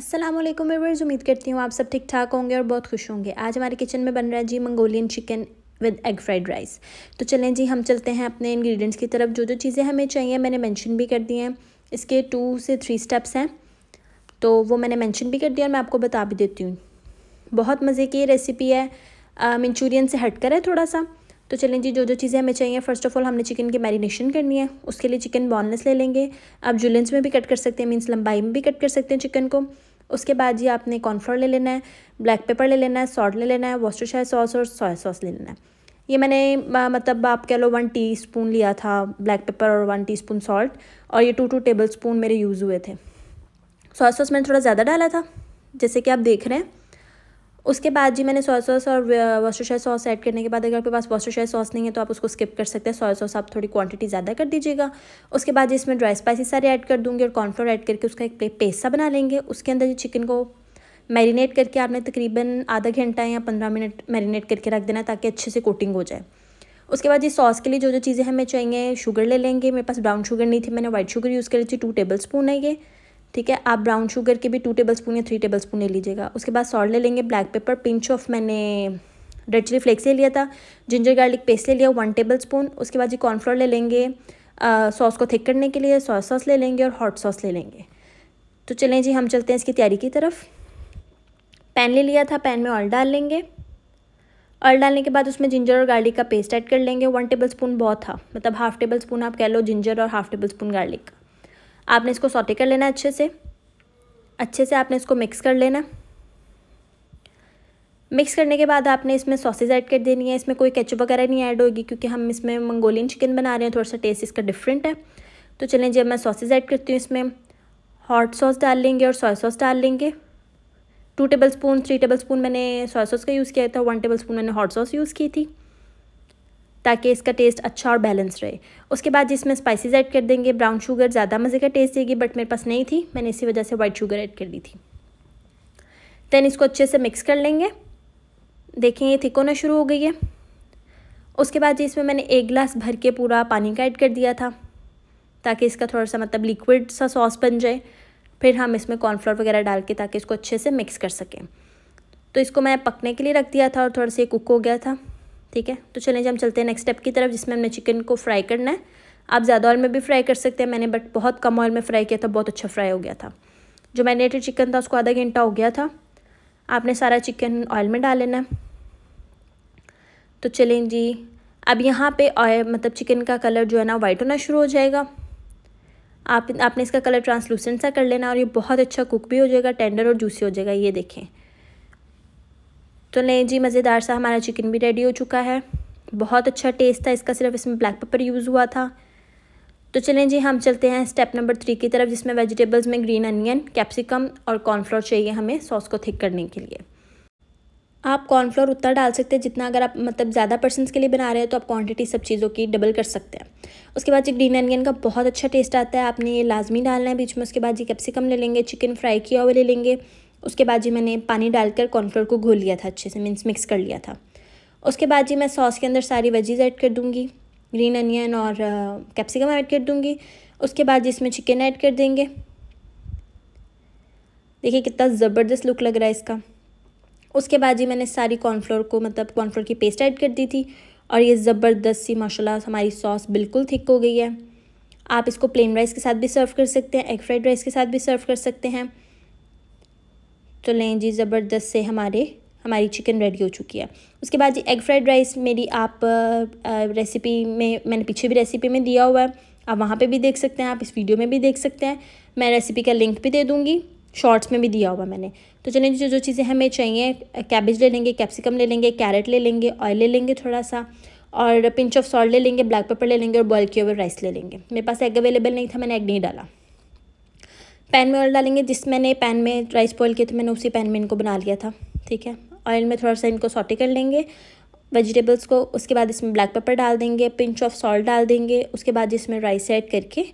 असलम एवरीवर्स उम्मीद करती हूँ आप सब ठीक ठाक होंगे और बहुत खुश होंगे आज हमारे किचन में बन रहा है जी Mongolian chicken with egg fried rice तो चलें जी हम चलते हैं अपने इंग्रेडिएंट्स की तरफ जो जो चीज़ें हमें चाहिए मैंने मेंशन भी कर दी हैं इसके टू से थ्री स्टेप्स हैं तो वो मैंने मेंशन भी कर दिया और मैं आपको बता भी देती हूँ बहुत मज़े की रेसिपी है मंचूरियन से हट है थोड़ा सा तो चलें जी जो जो चीज़ें हमें चाहिए फ़र्स्ट ऑफ़ ऑल हमने चिकन की मैरिनेशन करनी है उसके लिए चिकन बॉनलेस ले लेंगे आप जुलेंस में भी कट कर सकते हैं मीन्स लंबाई में भी कट कर सकते हैं चिकन को उसके बाद जी आपने कॉर्नफ्लोर ले लेना है ब्लैक पेपर ले लेना है सॉल्ट ले लेना है वॉस्टरशायर सॉस और सोया सॉस ले लेना है ये मैंने मतलब आप कह लो वन टी स्पून लिया था ब्लैक पेपर और वन टी स्पून सॉल्ट और ये टू टू टेबल स्पून मेरे यूज़ हुए थे सोया सॉस मैंने थोड़ा ज़्यादा डाला था जैसे कि आप देख रहे हैं उसके बाद जी मैंने सोया सॉस और वॉस्टरशायर सॉस ऐड करने के बाद अगर आपके पास वॉस्टरशायर सॉस नहीं है तो आप उसको स्किप कर सकते हैं सोया सॉस आप थोड़ी क्वांटिटी ज़्यादा कर दीजिएगा उसके बाद इसमें ड्राई स्पाइसी सारे ऐड कर दूंगी और कॉर्नफ्लोर ऐड करके उसका एक प्लेट पेस्ता बना लेंगे उसके अंदर जी चिकन को मैरिनेट करके आपने तकरीबन आधा घंटा या पंद्रह मिनट मैरिनेट करके रख देना ताकि अच्छे से कोटिंग हो जाए उसके बाद जी सॉस के लिए जो जो चीज़ें हमें चाहिए शुगर ले लेंगे मेरे पास ब्राउन शुगर नहीं थी मैंने वाइट शुगर यूज़ करी थी टू टेबल स्पून है ये ठीक है आप ब्राउन शुगर के भी टू टेबल स्पून या थ्री टेबल स्पून ले लीजिएगा उसके बाद सॉल्ट ले लेंगे ब्लैक पेपर पिंच ऑफ मैंने रेड चिली फ्लेक्स ले लिया था जिंजर गार्लिक पेस्ट ले लिया वन टेबल स्पून उसके बाद जी कॉर्नफ्लोर ले लेंगे सॉस को थिक करने के लिए सॉस सॉस ले लेंगे और हॉट सॉस ले लेंगे तो चलें जी हम चलते हैं इसकी तैयारी की तरफ पैन ले लिया था पैन में ऑयल डाल लेंगे ऑयल डालने के बाद उसमें जिंजर और गार्लिक का पेस्ट ऐड कर लेंगे वन टेबल स्पून बहुत था मतलब हाफ टेबल स्पून आप कह लो जिंजर और हाफ टेबल स्पून गार्लिक का आपने इसको सॉटे कर लेना अच्छे से अच्छे से आपने इसको मिक्स कर लेना मिक्स करने के बाद आपने इसमें सॉसेज ऐड कर देनी है इसमें कोई केचप वगैरह नहीं ऐड होगी क्योंकि हम इसमें मंगोलियन चिकन बना रहे हैं थोड़ा सा टेस्ट इसका डिफरेंट है तो चलें जब मैं सॉसेज ऐड करती हूँ इसमें हॉट सॉस डाल लेंगे और सोया सॉस डाल लेंगे two tablespoon three tablespoon मैंने सोया सॉस का यूज़ किया था वन टेबल स्पून मैंने हॉट सॉस यूज़ की थी ताकि इसका टेस्ट अच्छा और बैलेंस रहे उसके बाद जिसमें स्पाइसेस ऐड कर देंगे ब्राउन शुगर ज़्यादा मज़े का टेस्ट देगी बट मेरे पास नहीं थी मैंने इसी वजह से वाइट शुगर ऐड कर दी थी दैन इसको अच्छे से मिक्स कर लेंगे देखें ये थिक होना शुरू हो गई है उसके बाद जी इसमें मैंने एक गिलास भर के पूरा पानी का ऐड कर दिया था ताकि इसका थोड़ा मतलब सा मतलब लिक्विड सा सॉस बन जाए फिर हम इसमें कॉर्नफ्लोर वगैरह डाल के ताकि इसको अच्छे से मिक्स कर सकें तो इसको मैं पकने के लिए रख दिया था और थोड़ा सा कुक हो गया था ठीक है तो चलें जी हम चलते हैं नेक्स्ट स्टेप की तरफ जिसमें हमने चिकन को फ्राई करना है आप ज़्यादा ऑयल में भी फ्राई कर सकते हैं मैंने बट बहुत कम ऑयल में फ्राई किया था बहुत अच्छा फ्राई हो गया था जो मैरिनेटेड चिकन था उसको आधा घंटा हो गया था आपने सारा चिकन ऑयल में डाल लेना है तो चलें जी अब यहाँ पे ऑयल मतलब चिकन का कलर जो है ना वाइट होना शुरू हो जाएगा आप आपने इसका कलर ट्रांसलूसेंट सा कर लेना और ये बहुत अच्छा कुक भी हो जाएगा टेंडर और जूसी हो जाएगा ये देखें तो नहीं जी मज़ेदार सा हमारा चिकन भी रेडी हो चुका है बहुत अच्छा टेस्ट था इसका सिर्फ इसमें ब्लैक पेपर यूज़ हुआ था तो चलें जी हम चलते हैं स्टेप नंबर थ्री की तरफ जिसमें वेजिटेबल्स में ग्रीन अनियन कैप्सिकम और कॉर्नफ्लोर चाहिए हमें सॉस को थिक करने के लिए आप कॉर्नफ्लोर उतना डाल सकते हैं जितना अगर आप मतलब ज़्यादा पर्सन के लिए बना रहे हैं तो आप क्वांटिटी सब चीज़ों की डबल कर सकते हैं उसके बाद जी ग्रीन अनियन का बहुत अच्छा टेस्ट आता है आपने ये लाजमी डालना है बीच में उसके बाद जी कैप्सिकम ले लेंगे चिकन फ्राई किया हुआ ले लेंगे उसके बाद जी मैंने पानी डालकर कॉर्नफ्लोर को घोल लिया था अच्छे से मीन्स मिक्स कर लिया था उसके बाद जी मैं सॉस के अंदर सारी वेजीज ऐड कर दूँगी ग्रीन अनियन और कैप्सिकम ऐड कर दूँगी उसके बाद जी इसमें चिकन ऐड कर देंगे देखिए कितना ज़बरदस्त लुक लग रहा है इसका उसके बाद जी मैंने सारी कॉर्नफ्लोर को मतलब कॉर्नफ्लोर की पेस्ट ऐड कर दी थी और ये ज़बरदस्त सी माशाल्लाह हमारी सॉस बिल्कुल थिक हो गई है आप इसको प्लेन राइस के साथ भी सर्व कर सकते हैं एग फ्राइड राइस के साथ भी सर्व कर सकते हैं तो लें जी ज़बरदस्त से हमारे हमारी चिकन रेडी हो चुकी है उसके बाद जी एग फ्राइड राइस मेरी आप रेसिपी में मैंने पीछे भी रेसिपी में दिया हुआ है आप वहाँ पे भी देख सकते हैं आप इस वीडियो में भी देख सकते हैं मैं रेसिपी का लिंक भी दे दूँगी शॉर्ट्स में भी दिया हुआ मैंने तो चलिए जो जो चीज़ें हमें चाहिए कैबेज ले लेंगे कैप्सिकम ले लेंगे कैरेट ले लेंगे ऑयल ले लेंगे थोड़ा सा और पिंच ऑफ सॉल्ट ले लेंगे ब्लैक पेपर ले लेंगे और बॉयल किए हुए राइस ले लेंगे मेरे पास एग अवेलेबल नहीं था मैंने एग नहीं डाला पैन में ऑयल डालेंगे जिस मैंने पैन में राइस बॉयल किए थे मैंने उसी पैन में इनको बना लिया था ठीक है ऑयल में थोड़ा सा इनको सॉटे कर लेंगे वेजिटेबल्स को उसके बाद इसमें ब्लैक पेपर डाल देंगे पिंच ऑफ सॉल्ट डाल देंगे उसके बाद इसमें राइस ऐड करके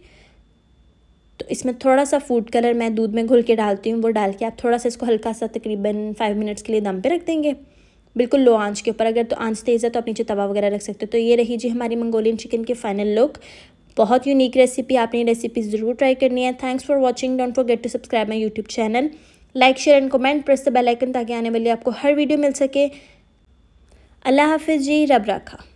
तो इसमें थोड़ा सा फूड कलर मैं दूध में घुल के डालती हूँ वो डाल के आप थोड़ा सा इसको हल्का सा तकरीबन फाइव मिनट्स के लिए दम पे रख देंगे बिल्कुल लो आंच के ऊपर अगर तो आंच तेज़ है तो आप नीचे तवा वगैरह रख सकते हो तो ये रही जी हमारी मंगोलियन चिकन की फ़ाइनल लुक बहुत यूनिक रेसिपी आपने रेसिपी ज़रूर ट्राई करनी है thanks for watching don't forget to subscribe my YouTube channel like share and comment press the bell icon ताकि आने वाली आपको हर वीडियो मिल सके अल्लाह हाफिज़ जी रब रखा